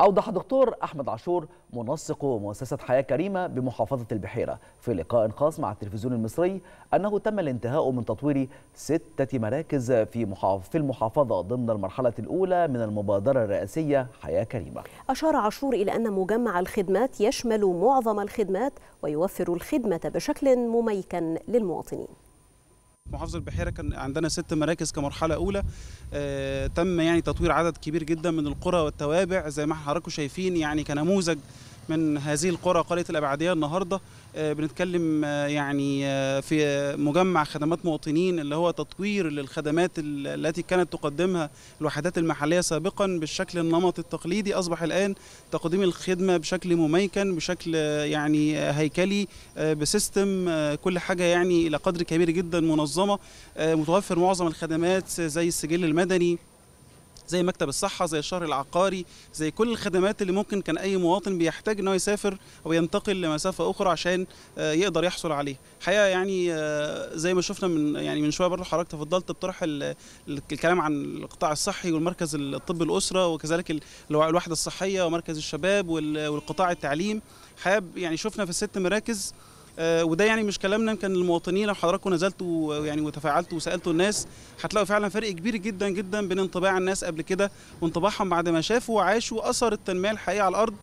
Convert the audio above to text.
أوضح دكتور أحمد عاشور منسق مؤسسة حياة كريمة بمحافظة البحيرة في لقاء خاص مع التلفزيون المصري أنه تم الانتهاء من تطوير ستة مراكز في في المحافظة ضمن المرحلة الأولى من المبادرة الرئاسية حياة كريمة. أشار عاشور إلى أن مجمع الخدمات يشمل معظم الخدمات ويوفر الخدمة بشكل مميكن للمواطنين. محافظه البحيره كان عندنا ست مراكز كمرحله اولى آه، تم يعني تطوير عدد كبير جدا من القرى والتوابع زي ما حضراتكم شايفين يعني كنموذج من هذه القرى قرية الأبعدية النهاردة آه، بنتكلم آه، يعني آه، في مجمع خدمات مواطنين اللي هو تطوير للخدمات التي كانت تقدمها الوحدات المحلية سابقا بالشكل النمط التقليدي أصبح الآن تقديم الخدمة بشكل مميكن بشكل يعني هيكلي بسيستم كل حاجة يعني إلى قدر كبير جدا منظمة متوفر معظم الخدمات زي السجل المدني زي مكتب الصحه زي الشهر العقاري زي كل الخدمات اللي ممكن كان اي مواطن بيحتاج ان هو يسافر او ينتقل لمسافه اخرى عشان آه، يقدر يحصل عليها الحقيقه يعني آه، زي ما شفنا من يعني من شويه برضه حضرتك تفضلت بطرح الكلام عن القطاع الصحي والمركز الطب الاسره وكذلك الوحده الصحيه ومركز الشباب والقطاع التعليم حابب يعني شفنا في الست مراكز آه، وده يعني مش كلامنا يمكن المواطنين لو حضراتكم نزلتوا يعني وتفاعلتوا وسالتوا الناس هتلاقوا فعلا فرق كبير جدا جدا بين انطباع الناس قبل كده وانطباعهم بعد ما شافوا وعاشوا اثر التنميه الحقيقيه على الارض